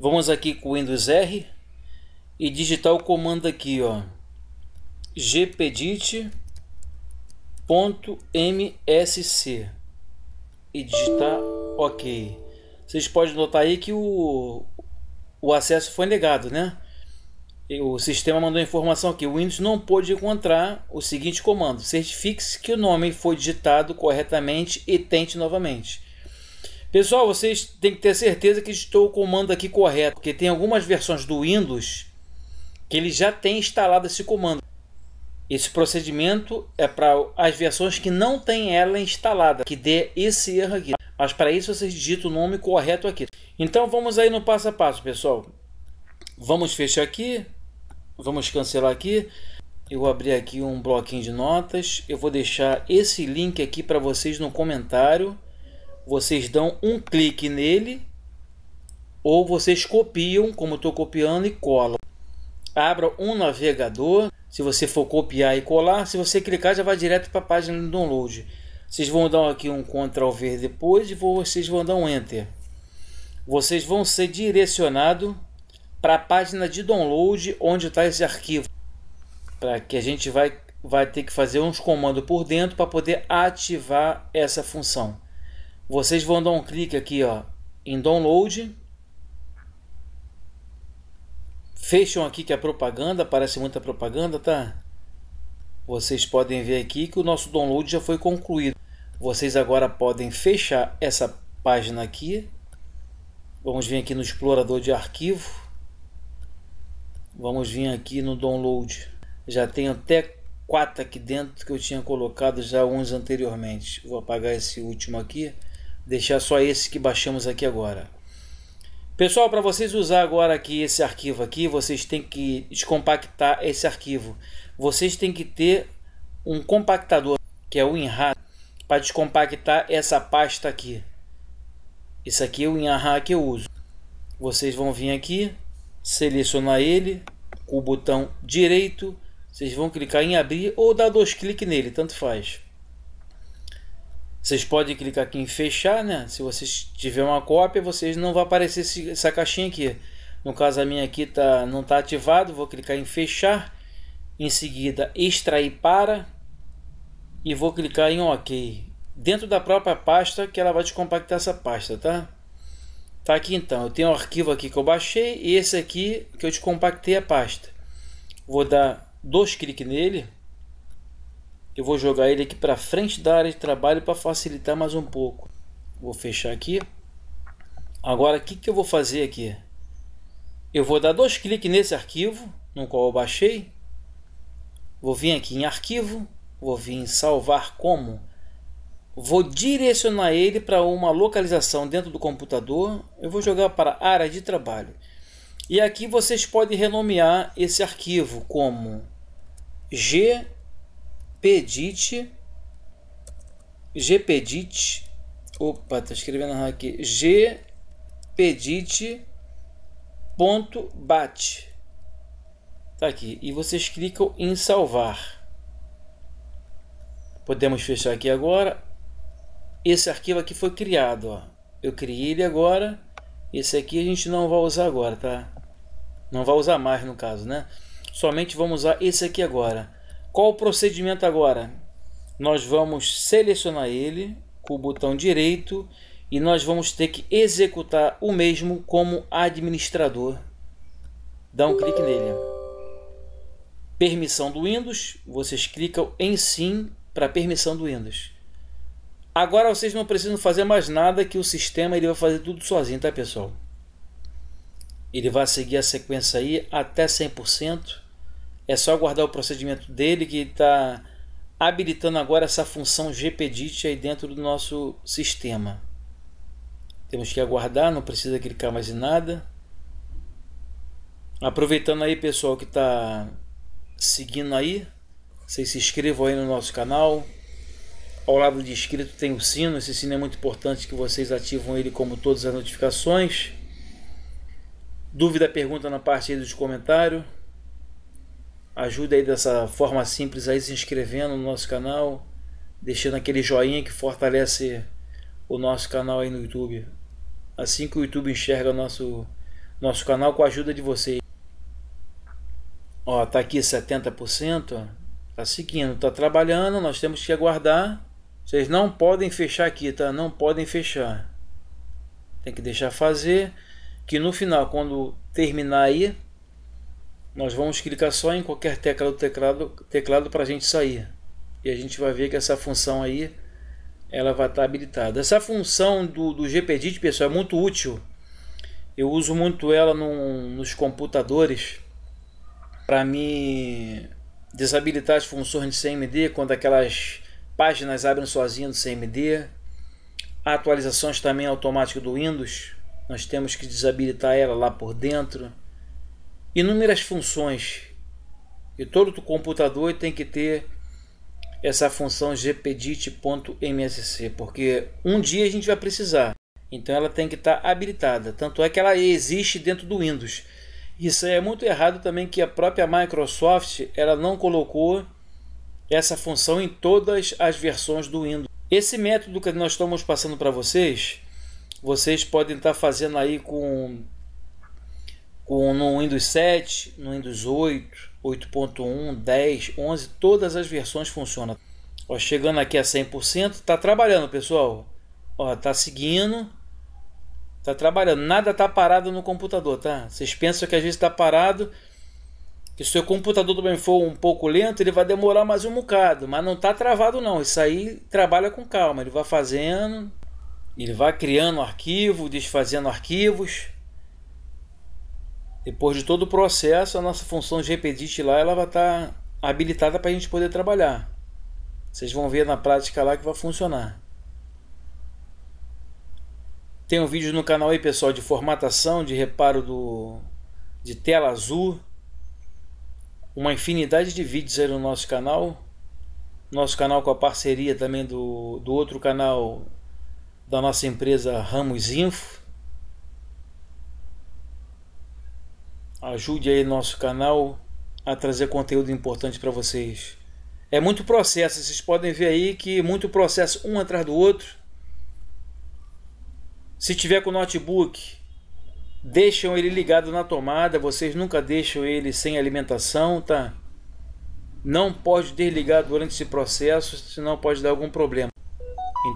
Vamos aqui com o Windows R e digitar o comando aqui, ó, gpedit.msc e digitar OK. Vocês podem notar aí que o, o acesso foi negado, né? o sistema mandou informação que o Windows não pôde encontrar o seguinte comando: certifique-se que o nome foi digitado corretamente e tente novamente. Pessoal, vocês têm que ter certeza que estou o comando aqui correto, porque tem algumas versões do Windows que ele já tem instalado esse comando. Esse procedimento é para as versões que não tem ela instalada, que dê esse erro aqui. Mas para isso vocês digitam o nome correto aqui. Então vamos aí no passo a passo, pessoal. Vamos fechar aqui, vamos cancelar aqui. Eu vou abrir aqui um bloquinho de notas. Eu vou deixar esse link aqui para vocês no comentário vocês dão um clique nele ou vocês copiam, como estou copiando, e colam. Abra um navegador. Se você for copiar e colar, se você clicar já vai direto para a página do download. Vocês vão dar aqui um Ctrl V depois e vocês vão dar um Enter. Vocês vão ser direcionados para a página de download onde está esse arquivo. Para que a gente vai, vai ter que fazer uns comandos por dentro para poder ativar essa função vocês vão dar um clique aqui ó, em download. Fecham aqui que a é propaganda, parece muita propaganda, tá? Vocês podem ver aqui que o nosso download já foi concluído. Vocês agora podem fechar essa página aqui. Vamos vir aqui no explorador de arquivo. Vamos vir aqui no download. Já tem até quatro aqui dentro que eu tinha colocado já uns anteriormente. Vou apagar esse último aqui deixar só esse que baixamos aqui agora. Pessoal, para vocês usar agora aqui esse arquivo aqui, vocês têm que descompactar esse arquivo. Vocês têm que ter um compactador, que é o WinRAR, para descompactar essa pasta aqui. Isso aqui é o WinRAR que eu uso. Vocês vão vir aqui, selecionar ele com o botão direito, vocês vão clicar em abrir ou dar dois cliques nele, tanto faz. Vocês podem clicar aqui em fechar, né? Se vocês tiver uma cópia, vocês não vai aparecer esse, essa caixinha aqui. No caso a minha aqui tá, não está ativado, vou clicar em fechar. Em seguida, extrair para e vou clicar em OK. Dentro da própria pasta que ela vai descompactar essa pasta, tá? Tá aqui então, eu tenho um arquivo aqui que eu baixei e esse aqui que eu descompactei a pasta. Vou dar dois cliques nele eu vou jogar ele aqui para frente da área de trabalho para facilitar mais um pouco. Vou fechar aqui. Agora, o que, que eu vou fazer aqui? Eu vou dar dois cliques nesse arquivo, no qual eu baixei. Vou vir aqui em arquivo, vou vir em salvar como. Vou direcionar ele para uma localização dentro do computador. Eu vou jogar para área de trabalho. E aqui vocês podem renomear esse arquivo como G pedite, gpedit, opa, tá escrevendo aqui, bat tá aqui, e vocês clicam em salvar. Podemos fechar aqui agora. Esse arquivo aqui foi criado, ó. Eu criei ele agora. Esse aqui a gente não vai usar agora, tá? Não vai usar mais no caso, né? Somente vamos usar esse aqui agora. Qual o procedimento agora? Nós vamos selecionar ele com o botão direito e nós vamos ter que executar o mesmo como administrador. Dá um clique nele. Permissão do Windows, vocês clicam em sim para permissão do Windows. Agora vocês não precisam fazer mais nada que o sistema ele vai fazer tudo sozinho, tá pessoal? Ele vai seguir a sequência aí até 100%. É só aguardar o procedimento dele que está habilitando agora essa função gpdit aí dentro do nosso sistema. Temos que aguardar, não precisa clicar mais em nada. Aproveitando aí, pessoal, que está seguindo aí, vocês se inscrevam aí no nosso canal. Ao lado de inscrito tem o sino, esse sino é muito importante que vocês ativam ele como todas as notificações. Dúvida, pergunta na parte aí dos comentários. Ajuda aí dessa forma simples aí se inscrevendo no nosso canal, deixando aquele joinha que fortalece o nosso canal aí no YouTube. Assim que o YouTube enxerga nosso nosso canal com a ajuda de vocês. Ó, tá aqui 70%, tá seguindo, tá trabalhando, nós temos que aguardar. Vocês não podem fechar aqui, tá? Não podem fechar. Tem que deixar fazer que no final, quando terminar aí, nós vamos clicar só em qualquer tecla do teclado, teclado para a gente sair. E a gente vai ver que essa função aí, ela vai estar tá habilitada. Essa função do, do GPDIT, pessoal, é muito útil. Eu uso muito ela nos computadores para me desabilitar as funções de CMD quando aquelas páginas abrem sozinhas do CMD. Atualizações também automáticas do Windows. Nós temos que desabilitar ela lá por dentro inúmeras funções e todo computador tem que ter essa função gpdit.msc, porque um dia a gente vai precisar. Então ela tem que estar tá habilitada. Tanto é que ela existe dentro do Windows. Isso é muito errado também que a própria Microsoft ela não colocou essa função em todas as versões do Windows. Esse método que nós estamos passando para vocês, vocês podem estar tá fazendo aí com com no Windows 7, no Windows 8, 8.1, 10, 11, todas as versões funcionam. Ó, chegando aqui a 100%, tá trabalhando, pessoal. Ó, tá seguindo. Tá trabalhando, nada tá parado no computador, tá? Vocês pensam que às vezes está parado, que se o seu computador também for um pouco lento, ele vai demorar mais um bocado, mas não tá travado não. Isso aí trabalha com calma, ele vai fazendo, ele vai criando arquivo, desfazendo arquivos. Depois de todo o processo, a nossa função de repedit lá ela vai estar tá habilitada para a gente poder trabalhar. Vocês vão ver na prática lá que vai funcionar. Tem um vídeo no canal aí, pessoal, de formatação, de reparo do de tela azul. Uma infinidade de vídeos aí no nosso canal. Nosso canal com a parceria também do, do outro canal da nossa empresa Ramos Info. Ajude aí nosso canal a trazer conteúdo importante para vocês. É muito processo, vocês podem ver aí que muito processo um atrás do outro. Se tiver com o notebook, deixam ele ligado na tomada, vocês nunca deixam ele sem alimentação, tá? Não pode desligar durante esse processo, senão pode dar algum problema.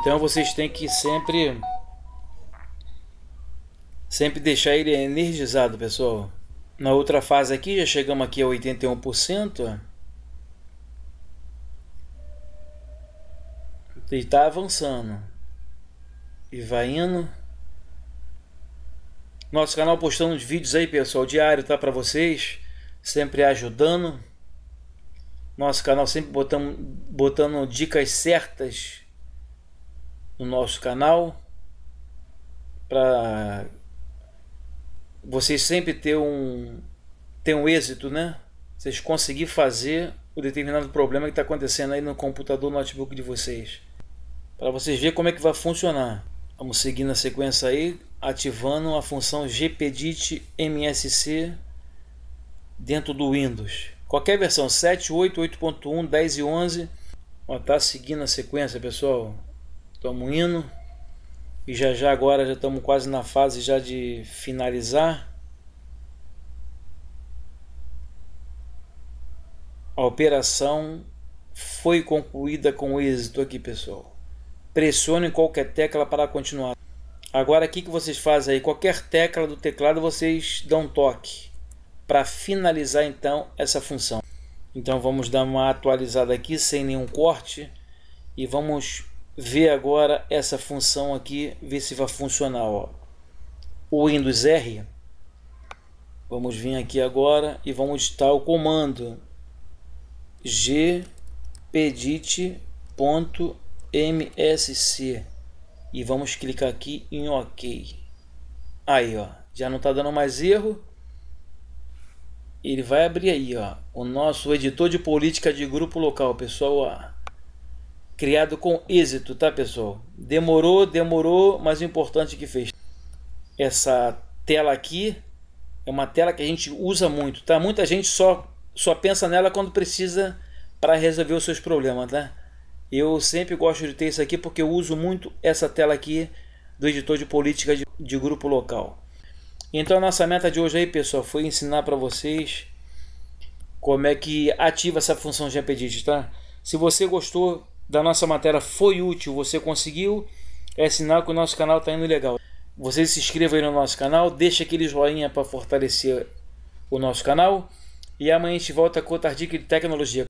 Então vocês têm que sempre sempre deixar ele energizado, pessoal. Na outra fase aqui, já chegamos aqui a 81%. E está avançando. E vai indo. Nosso canal postando os vídeos aí, pessoal, diário, tá? Para vocês. Sempre ajudando. Nosso canal sempre botando, botando dicas certas no nosso canal. Para vocês sempre ter um, ter um êxito, né? Vocês conseguir fazer o determinado problema que está acontecendo aí no computador, no notebook de vocês. Para vocês verem como é que vai funcionar. Vamos seguir na sequência aí, ativando a função gpedit msc dentro do Windows. Qualquer versão, 7, 8, 8.1, 10 e 11. está seguindo a sequência, pessoal. Estamos indo e já já agora já estamos quase na fase já de finalizar. A operação foi concluída com êxito aqui, pessoal. Pressione qualquer tecla para continuar. Agora, o que vocês fazem aí? Qualquer tecla do teclado vocês dão um toque para finalizar então essa função. Então vamos dar uma atualizada aqui sem nenhum corte e vamos ver agora essa função aqui, ver se vai funcionar. Ó. O Windows R, vamos vir aqui agora e vamos digitar o comando gpedit.msc e vamos clicar aqui em OK. Aí, ó, já não está dando mais erro. Ele vai abrir aí, ó, o nosso editor de política de grupo local, pessoal. Ó criado com êxito, tá pessoal? Demorou, demorou, mas o importante é que fez. Essa tela aqui é uma tela que a gente usa muito, tá? Muita gente só, só pensa nela quando precisa para resolver os seus problemas, tá? Eu sempre gosto de ter isso aqui porque eu uso muito essa tela aqui do editor de política de, de grupo local. Então a nossa meta de hoje aí, pessoal, foi ensinar para vocês como é que ativa essa função de GPDIT, tá? Se você gostou, da nossa matéria foi útil, você conseguiu, é sinal que o nosso canal está indo legal. Vocês se inscrevam aí no nosso canal, deixa aquele joinha para fortalecer o nosso canal. E amanhã a gente volta com outra dica de tecnologia.